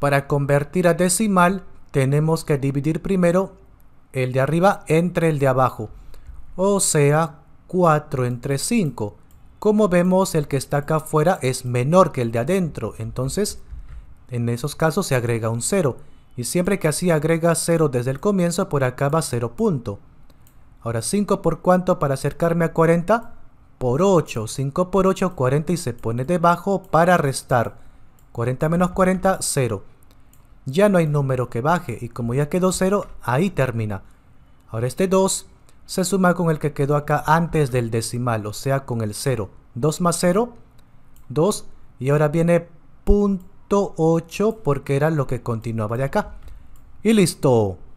Para convertir a decimal tenemos que dividir primero el de arriba entre el de abajo, o sea 4 entre 5. Como vemos el que está acá afuera es menor que el de adentro, entonces en esos casos se agrega un 0. Y siempre que así agrega 0 desde el comienzo, por acá va 0 punto. Ahora 5 por cuánto para acercarme a 40? Por 8. 5 por 8, 40 y se pone debajo para restar. 40 menos 40, 0. Ya no hay número que baje y como ya quedó 0, ahí termina. Ahora este 2 se suma con el que quedó acá antes del decimal, o sea con el 0. 2 más 0, 2. Y ahora viene .8 porque era lo que continuaba de acá. Y listo.